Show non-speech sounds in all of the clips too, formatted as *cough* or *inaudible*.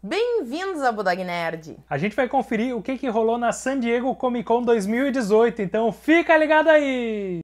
Bem-vindos a Budog Nerd! A gente vai conferir o que, que rolou na San Diego Comic Con 2018, então fica ligado aí!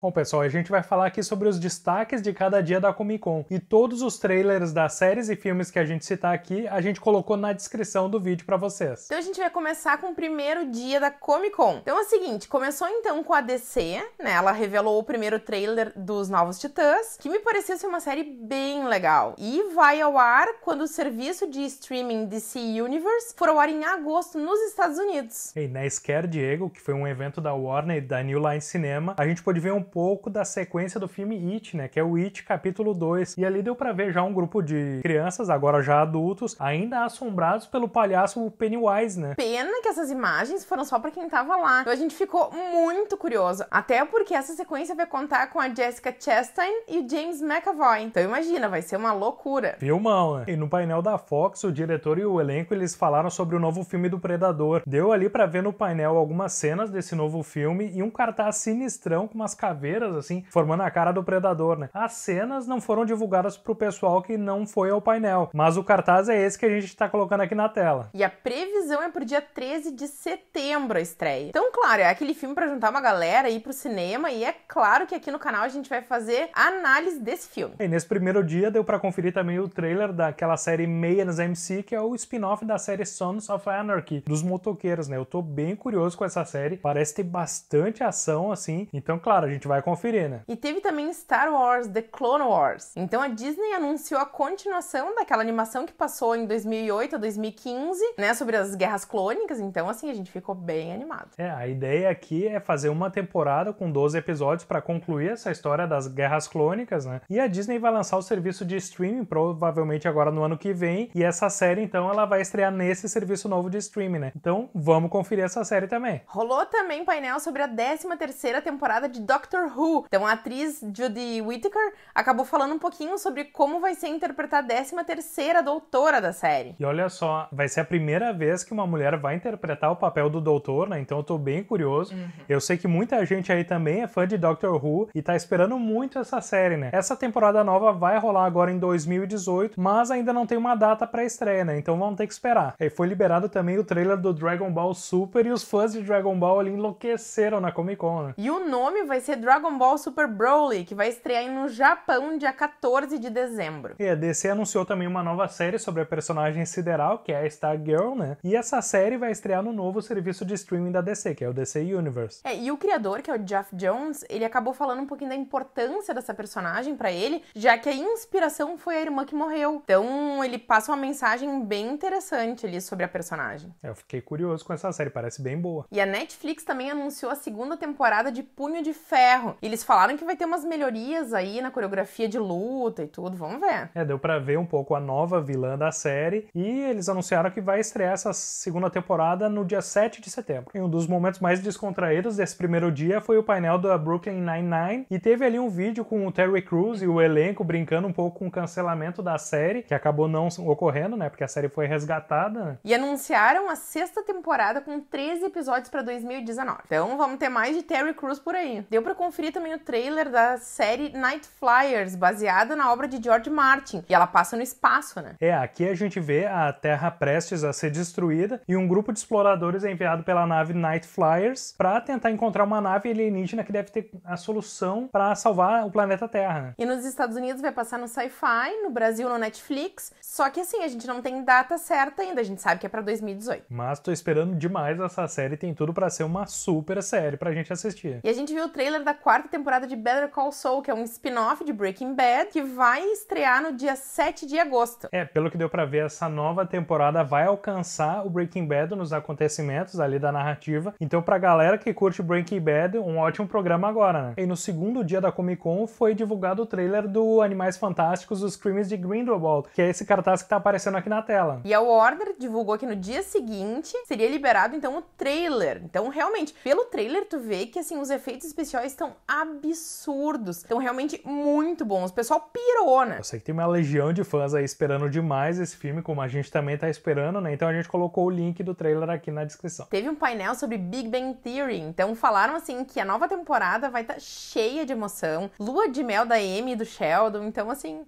Bom, pessoal, a gente vai falar aqui sobre os destaques de cada dia da Comic Con. E todos os trailers das séries e filmes que a gente citar aqui, a gente colocou na descrição do vídeo para vocês. Então a gente vai começar com o primeiro dia da Comic Con. Então é o seguinte, começou então com a DC, né? Ela revelou o primeiro trailer dos Novos Titãs, que me pareceu ser uma série bem legal. E vai ao ar quando o serviço de streaming DC Universe for ao ar em agosto nos Estados Unidos. E na né, Scare Diego, que foi um evento da Warner e da New Line Cinema, a gente pôde ver um pouco da sequência do filme It, né? Que é o It capítulo 2. E ali deu para ver já um grupo de crianças, agora já adultos, ainda assombrados pelo palhaço Pennywise, né? Pena que essas imagens foram só para quem tava lá. Então a gente ficou muito curioso. Até porque essa sequência vai contar com a Jessica Chastain e o James McAvoy. Então imagina, vai ser uma loucura. Filmão, né? E no painel da Fox, o diretor e o elenco, eles falaram sobre o novo filme do Predador. Deu ali para ver no painel algumas cenas desse novo filme e um cartaz sinistrão com umas cavernas caveiras, assim, formando a cara do predador, né? As cenas não foram divulgadas pro pessoal que não foi ao painel, mas o cartaz é esse que a gente tá colocando aqui na tela. E a previsão é pro dia 13 de setembro a estreia. Então, claro, é aquele filme para juntar uma galera e ir pro cinema, e é claro que aqui no canal a gente vai fazer análise desse filme. E nesse primeiro dia deu para conferir também o trailer daquela série Meias MC, que é o spin-off da série Sons of Anarchy, dos motoqueiros, né? Eu tô bem curioso com essa série, parece ter bastante ação, assim, então, claro, a gente gente vai conferir, né? E teve também Star Wars The Clone Wars. Então a Disney anunciou a continuação daquela animação que passou em 2008 a 2015, né, sobre as guerras clônicas. Então assim, a gente ficou bem animado. É, a ideia aqui é fazer uma temporada com 12 episódios para concluir essa história das guerras clônicas, né? E a Disney vai lançar o serviço de streaming provavelmente agora no ano que vem, e essa série então ela vai estrear nesse serviço novo de streaming, né? Então, vamos conferir essa série também. Rolou também painel sobre a 13 terceira temporada de Doctor Doctor Who. Então a atriz Judy Whittaker acabou falando um pouquinho sobre como vai ser interpretar a 13 terceira doutora da série. E olha só, vai ser a primeira vez que uma mulher vai interpretar o papel do doutor, né? Então eu tô bem curioso. Uhum. Eu sei que muita gente aí também é fã de Doctor Who e tá esperando muito essa série, né? Essa temporada nova vai rolar agora em 2018, mas ainda não tem uma data para estreia, né? Então vamos ter que esperar. E foi liberado também o trailer do Dragon Ball Super e os fãs de Dragon Ball ali enlouqueceram na Comic Con, né? E o nome vai ser Dragon Ball Super Broly, que vai estrear no Japão dia 14 de dezembro. E a DC anunciou também uma nova série sobre a personagem sideral, que é a Stargirl, né? E essa série vai estrear no novo serviço de streaming da DC, que é o DC Universe. É, e o criador, que é o Jeff Jones, ele acabou falando um pouquinho da importância dessa personagem para ele, já que a inspiração foi a irmã que morreu. Então, ele passa uma mensagem bem interessante ali sobre a personagem. É, eu fiquei curioso com essa série, parece bem boa. E a Netflix também anunciou a segunda temporada de Punho de Ferro ferro. E eles falaram que vai ter umas melhorias aí na coreografia de luta e tudo, vamos ver. É, deu pra ver um pouco a nova vilã da série e eles anunciaram que vai estrear essa segunda temporada no dia 7 de setembro. E um dos momentos mais descontraídos desse primeiro dia foi o painel da Brooklyn Nine-Nine e teve ali um vídeo com o Terry Crews e o elenco brincando um pouco com o cancelamento da série, que acabou não ocorrendo, né, porque a série foi resgatada. Né? E anunciaram a sexta temporada com 13 episódios para 2019. Então vamos ter mais de Terry Crews por aí. Deu pra conferir também o trailer da série Night Flyers, baseada na obra de George Martin. E ela passa no espaço, né? É, aqui a gente vê a Terra prestes a ser destruída e um grupo de exploradores é enviado pela nave Night Flyers para tentar encontrar uma nave alienígena que deve ter a solução para salvar o planeta Terra. Né? E nos Estados Unidos vai passar no Sci-Fi, no Brasil no Netflix. Só que assim, a gente não tem data certa ainda, a gente sabe que é para 2018. Mas tô esperando demais essa série, tem tudo para ser uma super série pra gente assistir. E a gente viu o trailer da quarta temporada de Better Call Saul, que é um spin-off de Breaking Bad, que vai estrear no dia 7 de agosto. É, pelo que deu para ver, essa nova temporada vai alcançar o Breaking Bad nos acontecimentos ali da narrativa. Então, pra galera que curte Breaking Bad, um ótimo programa agora, né? E no segundo dia da Comic Con foi divulgado o trailer do Animais Fantásticos, Os Crimes de Grindelwald, que é esse cartaz que tá aparecendo aqui na tela. E a Warner divulgou que no dia seguinte seria liberado então o trailer. Então, realmente, pelo trailer tu vê que assim os efeitos especiais estão são absurdos. Então, realmente, muito bons. O pessoal pirou, né? Eu sei que tem uma legião de fãs aí esperando demais esse filme, como a gente também tá esperando, né? Então a gente colocou o link do trailer aqui na descrição. Teve um painel sobre Big Bang Theory, então falaram assim que a nova temporada vai estar tá cheia de emoção, lua de mel da Amy e do Sheldon, então assim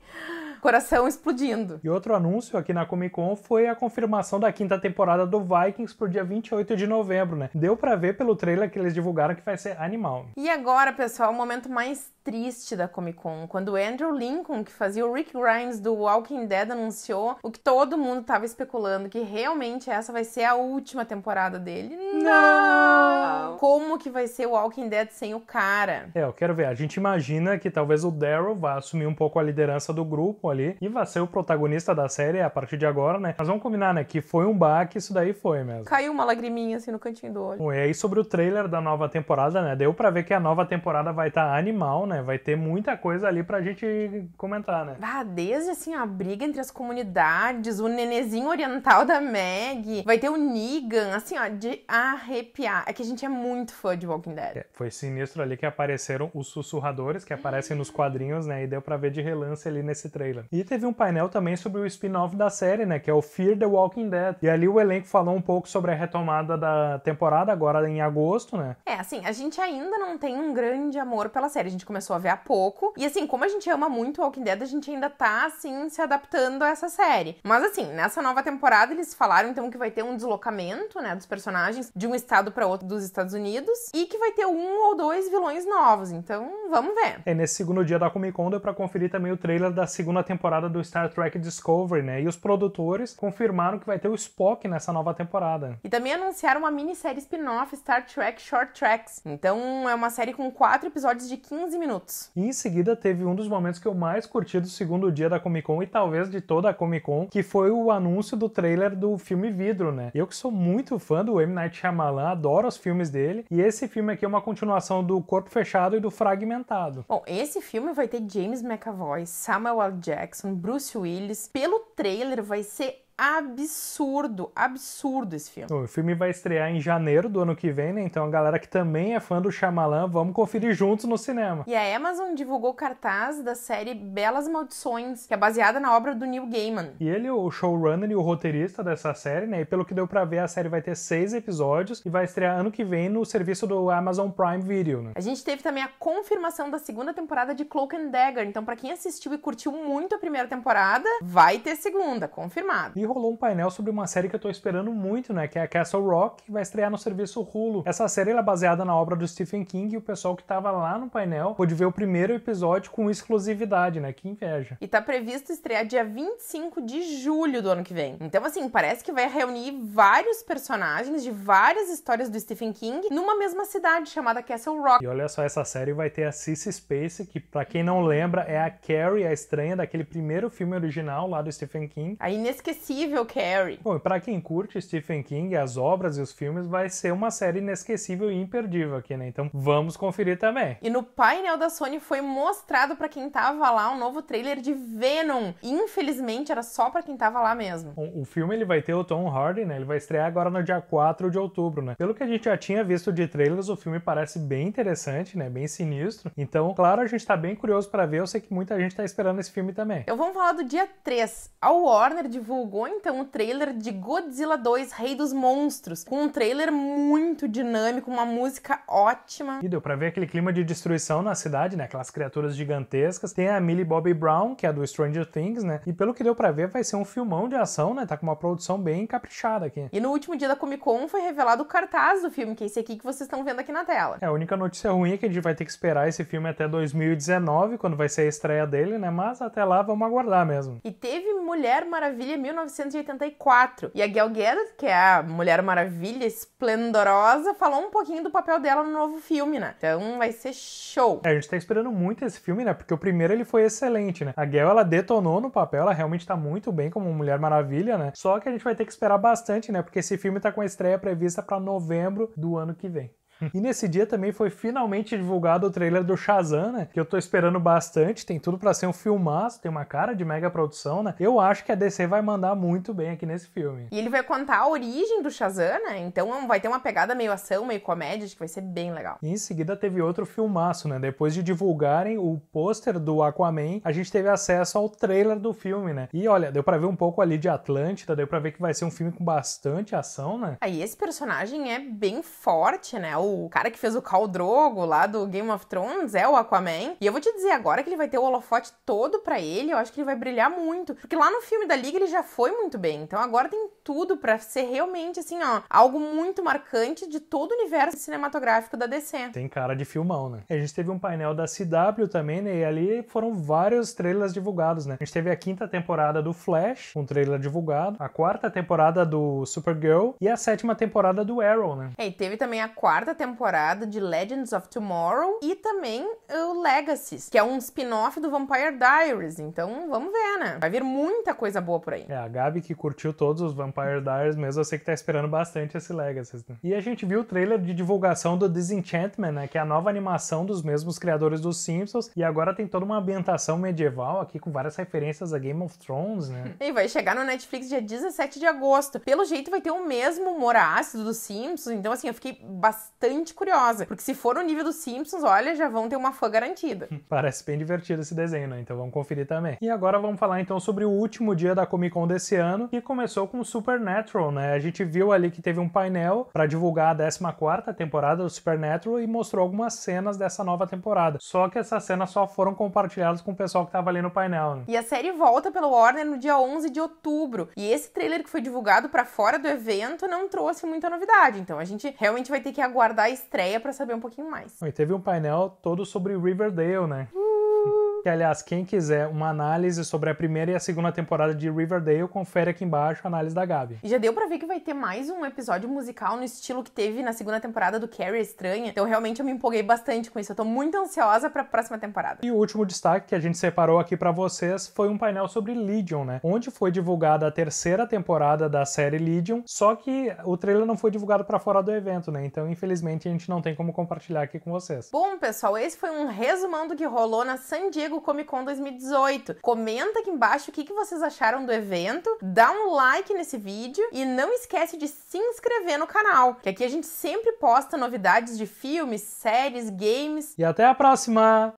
coração explodindo. E outro anúncio aqui na Comic Con foi a confirmação da quinta temporada do Vikings pro dia 28 de novembro, né? Deu para ver pelo trailer que eles divulgaram que vai ser animal. E agora, pessoal, o momento mais triste da Comic Con, quando Andrew Lincoln, que fazia o Rick Grimes do Walking Dead, anunciou o que todo mundo tava especulando, que realmente essa vai ser a última temporada dele. Não! Como que vai ser o Walking Dead sem o cara? É, eu quero ver. A gente imagina que talvez o Daryl vá assumir um pouco a liderança do grupo ali e vá ser o protagonista da série a partir de agora, né? Mas vamos combinar, né? Que foi um baque, isso daí foi mesmo. Caiu uma lagriminha assim no cantinho do olho. Bom, e aí sobre o trailer da nova temporada, né? Deu pra ver que a nova temporada vai estar tá animal, né? Vai ter muita coisa ali pra gente comentar, né? Ah, desde assim a briga entre as comunidades, o nenezinho oriental da Meg, vai ter o Negan, assim ó, de... Ah, arrepiar. É que a gente é muito fã de Walking Dead. É, foi sinistro ali que apareceram os sussurradores, que aparecem nos quadrinhos, né? E deu pra ver de relance ali nesse trailer. E teve um painel também sobre o spin-off da série, né? Que é o Fear the Walking Dead. E ali o elenco falou um pouco sobre a retomada da temporada, agora em agosto, né? É, assim, a gente ainda não tem um grande amor pela série. A gente começou a ver há pouco. E assim, como a gente ama muito Walking Dead, a gente ainda tá, assim, se adaptando a essa série. Mas assim, nessa nova temporada eles falaram então que vai ter um deslocamento, né, dos personagens de um estado para outro dos Estados Unidos e que vai ter um ou dois vilões novos. Então, vamos ver. É nesse segundo dia da Comic Con deu para conferir também o trailer da segunda temporada do Star Trek Discovery, né? E os produtores confirmaram que vai ter o Spock nessa nova temporada. E também anunciaram uma minissérie spin-off Star Trek Short Tracks. Então, é uma série com quatro episódios de 15 minutos. E em seguida teve um dos momentos que eu mais curti do segundo dia da Comic Con e talvez de toda a Comic Con, que foi o anúncio do trailer do filme Vidro, né? Eu que sou muito fã do M Night Shyamalan Shyamalan, adoro os filmes dele. E esse filme aqui é uma continuação do Corpo Fechado e do Fragmentado. Bom, esse filme vai ter James McAvoy, Samuel L. Jackson, Bruce Willis. Pelo trailer vai ser absurdo, absurdo esse filme. O filme vai estrear em janeiro do ano que vem, né? Então a galera que também é fã do Shyamalan, vamos conferir juntos no cinema. E a Amazon divulgou cartaz da série Belas Maldições, que é baseada na obra do Neil Gaiman. E ele, o showrunner e o roteirista dessa série, né? E pelo que deu para ver, a série vai ter seis episódios e vai estrear ano que vem no serviço do Amazon Prime Video, né? A gente teve também a confirmação da segunda temporada de Cloak and Dagger. Então para quem assistiu e curtiu muito a primeira temporada, vai ter segunda, confirmado. E rolou um painel sobre uma série que eu tô esperando muito, né? Que é a Castle Rock, que vai estrear no serviço Hulu. Essa série é baseada na obra do Stephen King e o pessoal que tava lá no painel pôde ver o primeiro episódio com exclusividade, né? Que inveja. E tá previsto estrear dia 25 de julho do ano que vem. Então, assim, parece que vai reunir vários personagens de várias histórias do Stephen King numa mesma cidade chamada Castle Rock. E olha só, essa série vai ter a Cissy Space, que para quem não lembra é a Carrie, a estranha daquele primeiro filme original lá do Stephen King. A inesquecível incrível, Carrie. Bom, e pra quem curte Stephen King, as obras e os filmes, vai ser uma série inesquecível e imperdível aqui, né? Então vamos conferir também. E no painel da Sony foi mostrado para quem tava lá um novo trailer de Venom. Infelizmente era só para quem tava lá mesmo. O, o filme ele vai ter o Tom Hardy, né? Ele vai estrear agora no dia 4 de outubro, né? Pelo que a gente já tinha visto de trailers, o filme parece bem interessante, né? Bem sinistro. Então, claro, a gente tá bem curioso para ver. Eu sei que muita gente tá esperando esse filme também. Eu vou falar do dia 3. A Warner divulgou então o trailer de Godzilla 2 Rei dos Monstros, com um trailer muito dinâmico, uma música ótima. E deu pra ver aquele clima de destruição na cidade, né? Aquelas criaturas gigantescas. Tem a Millie Bobby Brown, que é do Stranger Things, né? E pelo que deu pra ver, vai ser um filmão de ação, né? Tá com uma produção bem caprichada aqui. E no último dia da Comic Con foi revelado o cartaz do filme, que é esse aqui que vocês estão vendo aqui na tela. É, a única notícia ruim é que a gente vai ter que esperar esse filme até 2019, quando vai ser a estreia dele, né? Mas até lá vamos aguardar mesmo. E teve Mulher Maravilha 19 1984. E a Gal Gadot, que é a Mulher Maravilha esplendorosa, falou um pouquinho do papel dela no novo filme, né? Então vai ser show. É, a gente tá esperando muito esse filme, né? Porque o primeiro ele foi excelente, né? A Gal, ela detonou no papel, ela realmente tá muito bem como Mulher Maravilha, né? Só que a gente vai ter que esperar bastante, né? Porque esse filme tá com a estreia prevista para novembro do ano que vem. E nesse dia também foi finalmente divulgado o trailer do Shazam, né? Que eu tô esperando bastante, tem tudo para ser um filmaço, tem uma cara de mega produção, né? Eu acho que a DC vai mandar muito bem aqui nesse filme. E ele vai contar a origem do Shazam, né? Então é vai ter uma pegada meio ação, meio comédia, acho que vai ser bem legal. E em seguida teve outro filmaço, né? Depois de divulgarem o pôster do Aquaman, a gente teve acesso ao trailer do filme, né? E olha, deu para ver um pouco ali de Atlântida, deu para ver que vai ser um filme com bastante ação, né? Aí esse personagem é bem forte, né? O o cara que fez o Khal Drogo lá do Game of Thrones é o Aquaman. E eu vou te dizer agora que ele vai ter o holofote todo para ele, eu acho que ele vai brilhar muito. Porque lá no filme da Liga ele já foi muito bem. Então agora tem tudo para ser realmente, assim, ó, algo muito marcante de todo o universo cinematográfico da DC. Tem cara de filmão, né? A gente teve um painel da CW também, né? E ali foram vários trailers divulgados, né? A gente teve a quinta temporada do Flash, um trailer divulgado, a quarta temporada do Supergirl e a sétima temporada do Arrow, né? É, e teve também a quarta temporada de Legends of Tomorrow e também o Legacies, que é um spin-off do Vampire Diaries. Então vamos ver, né? Vai vir muita coisa boa por aí. É, a Gabi que curtiu todos os Vampire Diaries, mesmo eu sei que tá esperando bastante esse Legacies, né? E a gente viu o trailer de divulgação do Disenchantment, né? Que é a nova animação dos mesmos criadores dos Simpsons. E agora tem toda uma ambientação medieval aqui com várias referências a Game of Thrones, né? *laughs* E vai chegar no Netflix dia 17 de agosto. Pelo jeito vai ter o mesmo humor ácido dos Simpsons, então assim, eu fiquei bastante bastante curiosa. Porque se for o nível dos Simpsons, olha, já vão ter uma fã garantida. *laughs* Parece bem divertido esse desenho, né? Então vamos conferir também. E agora vamos falar então sobre o último dia da Comic Con desse ano, que começou com o Supernatural, né? A gente viu ali que teve um painel para divulgar a 14 temporada do Supernatural e mostrou algumas cenas dessa nova temporada. Só que essas cenas só foram compartilhadas com o pessoal que tava ali no painel. Né? E a série volta pelo Warner no dia 11 de outubro. E esse trailer que foi divulgado para fora do evento não trouxe muita novidade. Então a gente realmente vai ter que aguardar da a estreia para saber um pouquinho mais. E teve um painel todo sobre Riverdale, né? Uh! E, aliás, quem quiser uma análise sobre a primeira e a segunda temporada de Riverdale, confere aqui embaixo a análise da Gabi. já deu para ver que vai ter mais um episódio musical no estilo que teve na segunda temporada do Carrie Estranha. Então, realmente, eu me empolguei bastante com isso. Eu tô muito ansiosa para a próxima temporada. E o último destaque que a gente separou aqui para vocês foi um painel sobre Legion, né? Onde foi divulgada a terceira temporada da série Legion, só que o trailer não foi divulgado para fora do evento, né? Então, infelizmente, a gente não tem como compartilhar aqui com vocês. Bom, pessoal, esse foi um resumão do que rolou na San Diego Diego Comic Con 2018. Comenta aqui embaixo o que, que vocês acharam do evento, dá um like nesse vídeo e não esquece de se inscrever no canal, que aqui a gente sempre posta novidades de filmes, séries, games. E até a próxima!